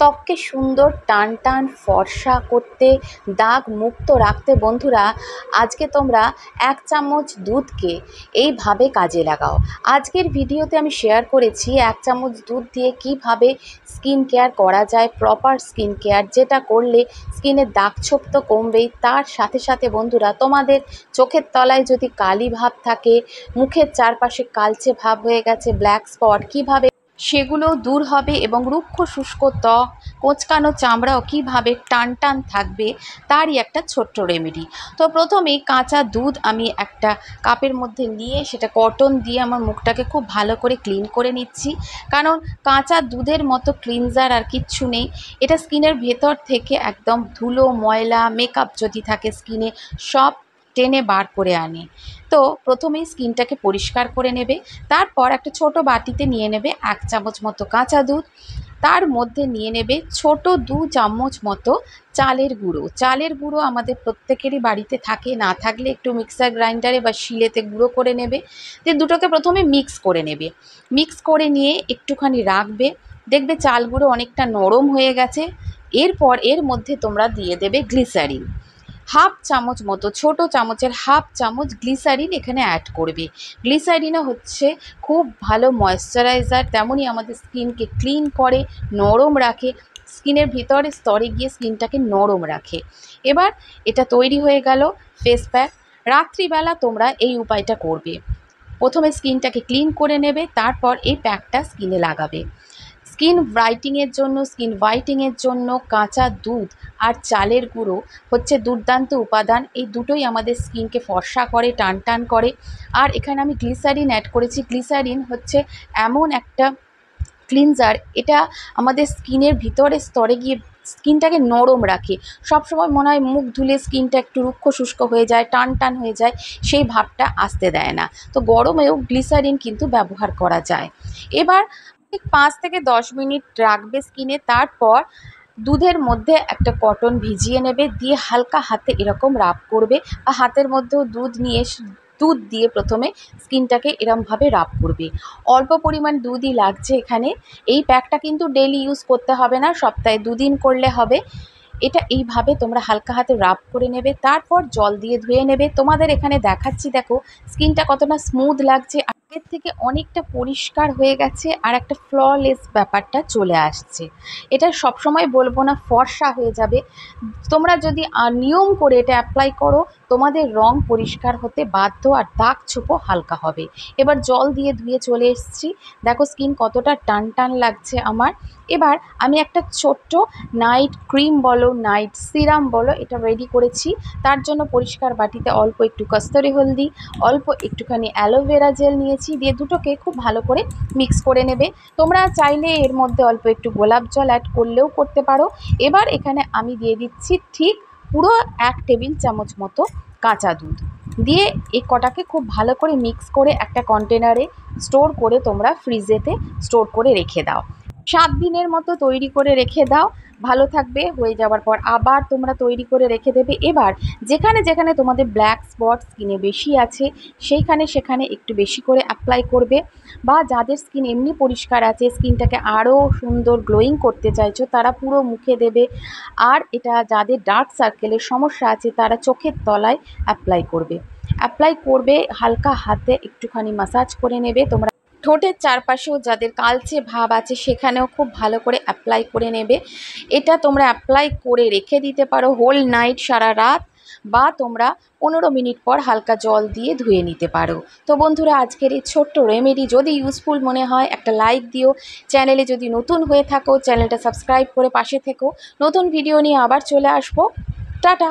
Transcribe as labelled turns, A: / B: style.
A: ত্বককে সুন্দর টান টান ফর্সা করতে দাগ মুক্ত রাখতে বন্ধুরা আজকে তোমরা এক চামচ দুধকে এইভাবে কাজে লাগাও আজকের ভিডিওতে আমি শেয়ার করেছি এক চামচ দুধ দিয়ে কিভাবে স্কিন কেয়ার করা যায় প্রপার স্কিন কেয়ার যেটা করলে স্কিনের দাগছোপ তো কমবেই তার সাথে সাথে বন্ধুরা তোমাদের চোখের তলায় যদি কালি ভাব থাকে মুখের চারপাশে কালচে ভাব হয়ে গেছে ব্ল্যাক স্পট কিভাবে সেগুলো দূর হবে এবং রুক্ষ শুষ্ক ত্বক কোঁচকানো চামড়াও কীভাবে টান টান থাকবে তারই একটা ছোট্ট রেমেডি তো প্রথমেই কাঁচা দুধ আমি একটা কাপের মধ্যে নিয়ে সেটা কটন দিয়ে আমার মুখটাকে খুব ভালো করে ক্লিন করে নিচ্ছি কারণ কাঁচা দুধের মতো ক্লিনজার আর কিচ্ছু নেই এটা স্কিনের ভেতর থেকে একদম ধুলো ময়লা মেকআপ যদি থাকে স্কিনে সব টেনে বার করে আনি তো প্রথমেই স্কিনটাকে পরিষ্কার করে নেবে তারপর একটা ছোট বাটিতে নিয়ে নেবে এক চামচ মতো কাঁচা দুধ তার মধ্যে নিয়ে নেবে ছোট দু চামচ মতো চালের গুঁড়ো চালের গুঁড়ো আমাদের প্রত্যেকেরই বাড়িতে থাকে না থাকলে একটু মিক্সার গ্রাইন্ডারে বা শিলেতে গুঁড়ো করে নেবে যে দুটোকে প্রথমে মিক্স করে নেবে মিক্স করে নিয়ে একটুখানি রাখবে দেখবে চালগুঁড়ো অনেকটা নরম হয়ে গেছে এরপর এর মধ্যে তোমরা দিয়ে দেবে গ্লিসারিন হাফ চামচ মতো ছোট চামচের হাফ চামচ গ্লিসারিন এখানে অ্যাড করবে গ্লিসারিনও হচ্ছে খুব ভালো ময়শ্চারাইজার তেমনই আমাদের স্কিনকে ক্লিন করে নরম রাখে স্কিনের ভিতরে স্তরে গিয়ে স্কিনটাকে নরম রাখে এবার এটা তৈরি হয়ে গেল ফেস প্যাক রাত্রিবেলা তোমরা এই উপায়টা করবে প্রথমে স্কিনটাকে ক্লিন করে নেবে তারপর এই প্যাকটা স্কিনে লাগাবে স্কিন ব্রাইটিংয়ের জন্য স্কিন হোয়াইটিংয়ের জন্য কাঁচা দুধ আর চালের গুঁড়ো হচ্ছে দুর্দান্ত উপাদান এই দুটোই আমাদের স্কিনকে ফর্সা করে টান টান করে আর এখানে আমি গ্লিসারিন অ্যাড করেছি গ্লিসারিন হচ্ছে এমন একটা ক্লিনজার এটা আমাদের স্কিনের ভিতরে স্তরে গিয়ে স্কিনটাকে নরম রাখে সবসময় মনে হয় মুখ ধুলে স্কিনটা একটু রুক্ষ শুষ্ক হয়ে যায় টান টান হয়ে যায় সেই ভাবটা আসতে দেয় না তো গরমেও গ্লিসারিন কিন্তু ব্যবহার করা যায় এবার ঠিক পাঁচ থেকে দশ মিনিট রাখবে স্কিনে তারপর দুধের মধ্যে একটা কটন ভিজিয়ে নেবে দিয়ে হালকা হাতে এরকম রাব করবে বা হাতের মধ্যেও দুধ নিয়ে দুধ দিয়ে প্রথমে স্কিনটাকে এরমভাবে রাব করবে অল্প পরিমাণ দুধই লাগছে এখানে এই প্যাকটা কিন্তু ডেলি ইউজ করতে হবে না সপ্তাহে দুদিন করলে হবে এটা এইভাবে তোমরা হালকা হাতে রাব করে নেবে তারপর জল দিয়ে ধুয়ে নেবে তোমাদের এখানে দেখাচ্ছি দেখো স্কিনটা কতটা স্মুথ লাগছে আগের থেকে অনেকটা পরিষ্কার হয়ে গেছে আর একটা ফ্ললেস ব্যাপারটা চলে আসছে এটা সবসময় বলবো না ফর্সা হয়ে যাবে তোমরা যদি নিয়ম করে এটা অ্যাপ্লাই করো তোমাদের রং পরিষ্কার হতে বাধ্য আর দাগ ছোপো হালকা হবে এবার জল দিয়ে ধুয়ে চলে এসছি দেখো স্কিন কতটা টান টান লাগছে আমার এবার আমি একটা ছোট্ট নাইট ক্রিম বলো নাইট সিরাম বলো এটা রেডি করেছি তার জন্য পরিষ্কার বাটিতে অল্প একটু কস্তরি হলদি অল্প একটুখানি অ্যালোভেরা জেল নিয়ে নিয়েছি দিয়ে দুটোকে খুব ভালো করে মিক্স করে নেবে তোমরা চাইলে এর মধ্যে অল্প একটু গোলাপ জল অ্যাড করলেও করতে পারো এবার এখানে আমি দিয়ে দিচ্ছি ঠিক পুরো এক টেবিল চামচ মতো কাঁচা দুধ দিয়ে এই কটাকে খুব ভালো করে মিক্স করে একটা কন্টেনারে স্টোর করে তোমরা ফ্রিজেতে স্টোর করে রেখে দাও সাত দিনের মতো তৈরি করে রেখে দাও ভালো থাকবে হয়ে যাওয়ার পর আবার তোমরা তৈরি করে রেখে দেবে এবার যেখানে যেখানে তোমাদের ব্ল্যাক স্পট স্কিনে বেশি আছে সেইখানে সেখানে একটু বেশি করে অ্যাপ্লাই করবে বা যাদের স্কিন এমনি পরিষ্কার আছে স্কিনটাকে আরও সুন্দর গ্লোয়িং করতে চাইছো তারা পুরো মুখে দেবে আর এটা যাদের ডার্ক সার্কেলের সমস্যা আছে তারা চোখের তলায় অ্যাপ্লাই করবে অ্যাপ্লাই করবে হালকা হাতে একটুখানি মাসাজ করে নেবে তোমরা ঠোঁটের চারপাশেও যাদের কালচে ভাব আছে সেখানেও খুব ভালো করে অ্যাপ্লাই করে নেবে এটা তোমরা অ্যাপ্লাই করে রেখে দিতে পারো হোল নাইট সারা রাত বা তোমরা পনেরো মিনিট পর হালকা জল দিয়ে ধুয়ে নিতে পারো তো বন্ধুরা আজকের এই ছোট্ট রেমেডি যদি ইউজফুল মনে হয় একটা লাইক দিও চ্যানেলে যদি নতুন হয়ে থাকো চ্যানেলটা সাবস্ক্রাইব করে পাশে থেকো নতুন ভিডিও নিয়ে আবার চলে আসবো টাটা